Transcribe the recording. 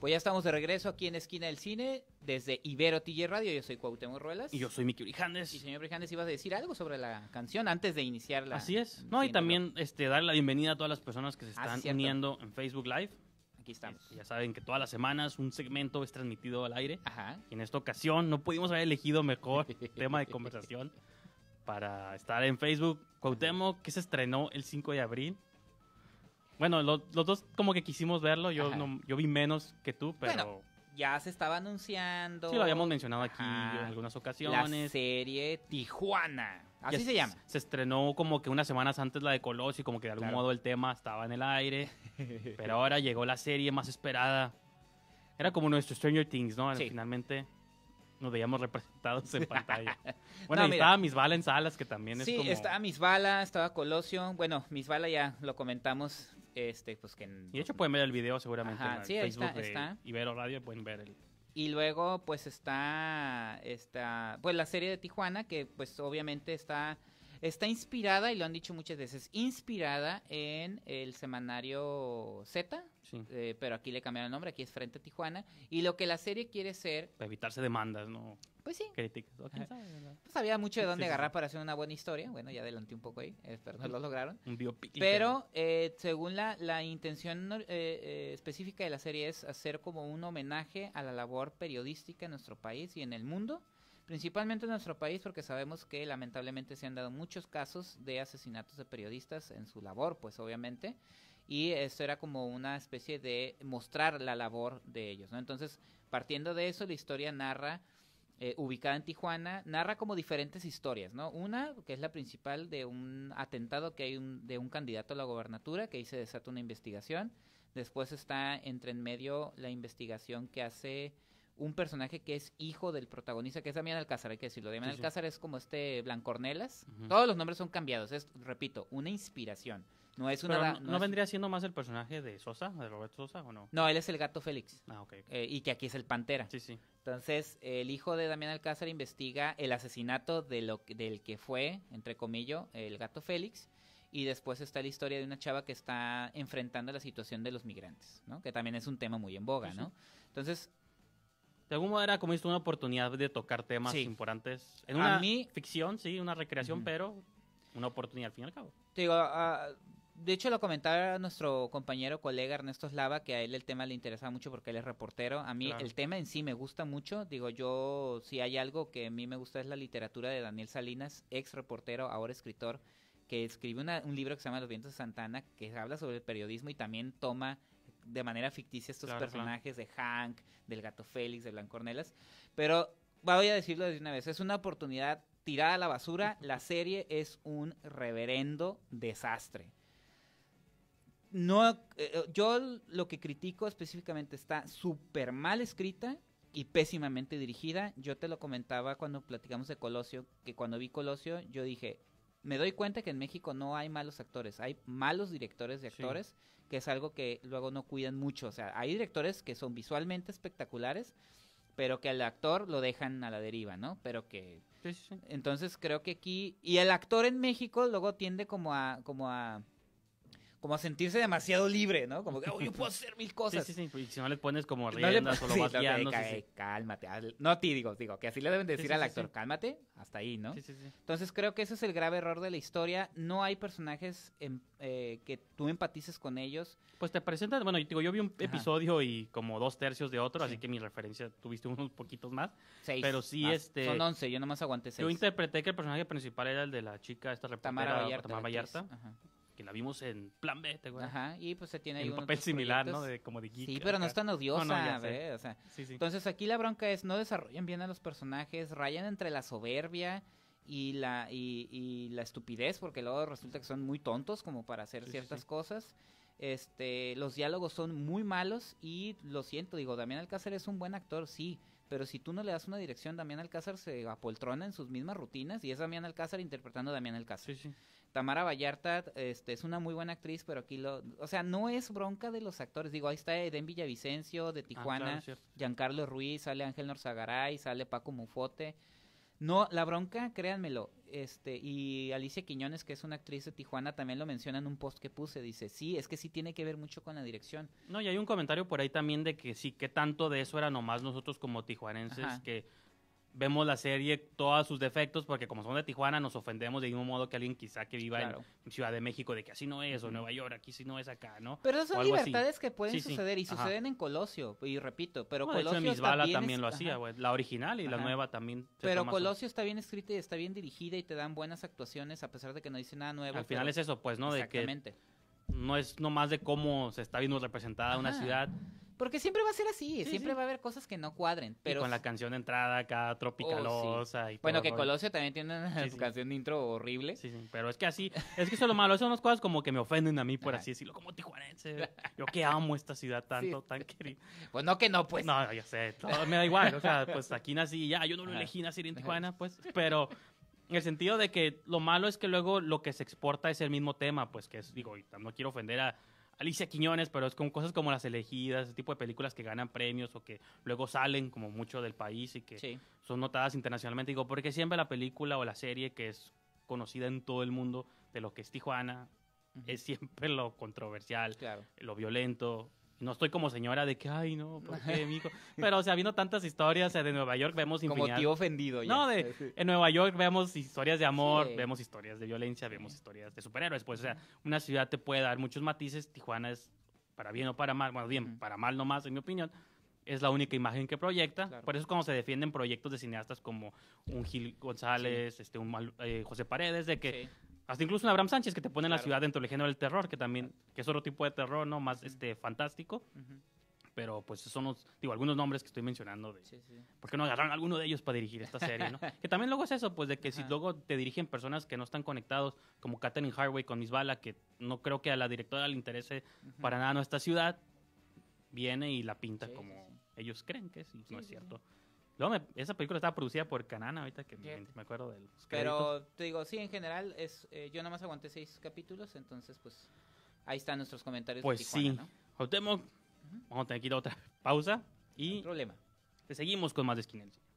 Pues ya estamos de regreso aquí en Esquina del Cine, desde Ibero Tiller Radio. Yo soy Cuauhtémoc Ruelas. Y yo soy Miki Brijandes. Y señor Brijandes, ibas a decir algo sobre la canción antes de iniciarla? Así es. No, y también este, dar la bienvenida a todas las personas que se ah, están uniendo en Facebook Live. Aquí estamos. Ya saben que todas las semanas un segmento es transmitido al aire. Ajá. Y en esta ocasión no pudimos haber elegido mejor tema de conversación para estar en Facebook. Cuauhtémoc, que se estrenó el 5 de abril. Bueno, los dos como que quisimos verlo. Yo, yo vi menos que tú, pero. ya se estaba anunciando. Sí, lo habíamos mencionado aquí en algunas ocasiones. La serie Tijuana. Así se llama. Se estrenó como que unas semanas antes la de Colosio, como que de algún modo el tema estaba en el aire. pero ahora llegó la serie más esperada. Era como nuestro Stranger Things, ¿no? Finalmente nos veíamos representados en pantalla. Bueno, estaba Mis Bala en Salas, que también es como... Sí, estaba Mis Bala, estaba Colosio. Bueno, Mis Bala ya lo comentamos este, pues y de hecho pueden ver el video seguramente en Facebook de Radio, pueden ver el... Y luego pues está, está, pues la serie de Tijuana, que pues obviamente está Está inspirada, y lo han dicho muchas veces, inspirada en el semanario Z, eh, pero aquí le cambiaron el nombre, aquí es Frente a Tijuana, y lo que la serie quiere ser... Para evitarse demandas, ¿no? Pues sí. Críticas. ¿Quién pues mucho de dónde agarrar para hacer una buena historia. Bueno, ya adelanté un poco ahí, pero no lo lograron. Pero eh, según la, la intención eh, específica de la serie es hacer como un homenaje a la labor periodística en nuestro país y en el mundo principalmente en nuestro país porque sabemos que lamentablemente se han dado muchos casos de asesinatos de periodistas en su labor, pues obviamente, y esto era como una especie de mostrar la labor de ellos, ¿no? Entonces, partiendo de eso, la historia narra... Eh, ubicada en Tijuana, narra como diferentes historias, ¿no? Una, que es la principal de un atentado que hay de un candidato a la gobernatura, que ahí se desata una investigación. Después está entre en medio la investigación que hace un personaje que es hijo del protagonista, que es Damián Alcázar, hay que decirlo. Damián Alcázar es como este Blancornelas. Todos los nombres son cambiados, es, repito, una inspiración. No es una. no, vendría siendo más el personaje de Sosa, de Roberto Sosa, o no? No, él es el gato Félix. Ah, ok. Eh, y que aquí es el Pantera. Sí, sí. Entonces, el hijo de Damián Alcázar investiga el asesinato de lo, del que fue, entre comillas, el gato Félix y después está la historia de una chava que está enfrentando la situación de los migrantes, ¿no? Que también es un tema muy en boga, ¿no? Entonces, de algún modo era como una oportunidad de tocar temas importantes. En una ficción, sí, una recreación, pero una oportunidad al fin y al cabo. digo, ah, de hecho lo comentaba nuestro compañero, colega Ernesto Slava, que a él el tema le interesaba mucho porque él es reportero. A mí el tema en sí me gusta mucho. Digo, yo, si hay algo que a mí me gusta es la literatura de Daniel Salinas, ex reportero, ahora escritor, que escribe un libro que se llama Los Vientos de Santana, que habla sobre el periodismo y también toma de manera ficticia estos personajes de Hank, del gato Félix, de Blancornelas, Pero voy a decirlo de una vez, es una oportunidad tirada a la basura. La serie es un reverendo desastre. No, eh, eh, yo lo que critico específicamente está súper mal escrita y pésimamente dirigida. Yo te lo comentaba cuando platicamos de Colosio, que cuando vi Colosio yo dije, me doy cuenta que en México no hay malos actores, hay malos directores de actores, que es algo que luego no cuidan mucho. O sea, hay directores que son visualmente espectaculares, pero que al actor lo dejan a la deriva, ¿no? Pero que... Entonces creo que aquí... Y el actor en México luego tiende como a... Como a como a sentirse demasiado libre, ¿no? Como que, oh, yo puedo hacer mil cosas. Sí, sí, sí. Y si no le pones como riendas o lo vas guiando, No Cálmate. No, ti digo, digo, que así le deben decir al actor, cálmate, hasta ahí, ¿no? Sí, sí, sí. Entonces creo que ese es el grave error de la historia. No hay personajes en, eh, que tú empatices con ellos. Pues te presentan, bueno, digo, yo vi un episodio y como dos tercios de otro, así que mi referencia tuviste unos poquitos más. Seis. Pero sí, este. Son once, yo nomás aguanté seis. Yo interpreté que el personaje principal era el de la chica, esta reportera, Tamara Vallarta. Tamara Vallarta. Ajá la vimos en Plan B, ¿te acuerdas? Ajá, y pues se tiene ahí un papel similar, ¿no? De, como de Sí, pero no es tan odiosa, Entonces aquí la bronca es, no desarrollan bien a los personajes, rayan entre la soberbia y la, y, la estupidez, porque luego resulta que son muy tontos como para hacer ciertas cosas. Este, los diálogos son muy malos y lo siento, digo, Damián Alcácer es un buen actor, sí, pero si tú no le das una dirección, Damián Alcázar se apoltrona en sus mismas rutinas y es Damián Alcázar interpretando a Damián Alcázar. Tamara Vallarta este, es una muy buena actriz, pero aquí lo... O sea, no es bronca de los actores. Digo, ahí está Eden Villavicencio de ah, Tijuana, Giancarlo Ruiz, sale Ángel Norzagaray, sale Paco Mufote. No, la bronca, créanmelo, este, y Alicia Quiñones, que es una actriz de Tijuana, también lo menciona en un post que puse, dice, sí, es que sí tiene que ver mucho con la dirección. No, y hay un comentario por ahí también de que sí, que tanto de eso era nomás nosotros como tijuanenses, que vemos la serie, todos sus defectos, porque como somos de Tijuana, nos ofendemos de mismo modo que alguien quizá que viva en Ciudad de México, de que así no es, o Nueva York, aquí sí no es acá, ¿no? Pero esas son libertades que pueden suceder, y suceden en Colosio, y repito, pero bueno, Colosio. De Misbala también, lo hacía, güey. La original y la nueva también. pero Colosio está bien escrita y está bien dirigida y te dan buenas actuaciones, a pesar de que no dice nada nuevo. Al final es eso, pues, ¿no? Exactamente. De que no es nomás de cómo se está viendo representada una ciudad porque siempre va a ser así, siempre va a haber cosas que no cuadren. Pero... con la canción de entrada acá, oh, tropicalosa y todo Bueno, que Colosio también tiene una canción de intro horrible. Sí, sí, pero es que así, es que eso es lo malo, son unas cosas como que me ofenden a mí, por así decirlo, como tijuanense. Yo que amo esta ciudad tanto, tan querida. Pues no que no, pues. No, ya sé, me da igual, o sea, pues aquí nací ya, yo no lo elegí nacer en Tijuana, pues, pero... En el sentido de que lo malo es que luego lo que se exporta es el mismo tema, pues que es, digo, no quiero ofender a, Alicia Quiñones, pero es con cosas como Las Elegidas, ese tipo de películas que ganan premios o que luego salen como mucho del país y que son notadas internacionalmente. Digo, porque siempre la película o la serie que es conocida en todo el mundo de lo que es Tijuana es siempre lo controversial, lo violento, no estoy como señora de que, ay, no, ¿por qué, mijo? Pero, o sea, viendo tantas historias de Nueva York, vemos Como tío ofendido. No, de, en Nueva York vemos historias de amor, vemos historias de violencia, vemos historias de superhéroes. Pues, o sea, una ciudad te puede dar muchos matices. Tijuana es, para bien o para mal, bueno, bien, para mal nomás, en mi opinión, es la única imagen que proyecta. Por eso es cuando se defienden proyectos de cineastas como un Gil González, este, un eh, José Paredes, de que hasta incluso un Abraham Sánchez que te pone la ciudad dentro del género del terror, que también, que es otro tipo de terror, ¿no? Más este fantástico. Pero pues son digo, algunos nombres que estoy mencionando. De, ¿Por qué no agarraron a alguno de ellos para dirigir esta serie, que también luego es eso, pues de que si luego te dirigen personas que no están conectados, como Katherine Harway con Misbala, que no creo que a la directora le interese para nada nuestra ciudad, viene y la pinta como ellos creen que es, no es cierto esa película estaba producida por Canana, ahorita que me, acuerdo de los Pero te digo, sí, en general, es eh, yo nada más aguanté seis capítulos, entonces pues ahí están nuestros comentarios. Pues sí, ¿no? vamos a tener que ir a otra pausa y... problema. Te seguimos con más de Skinner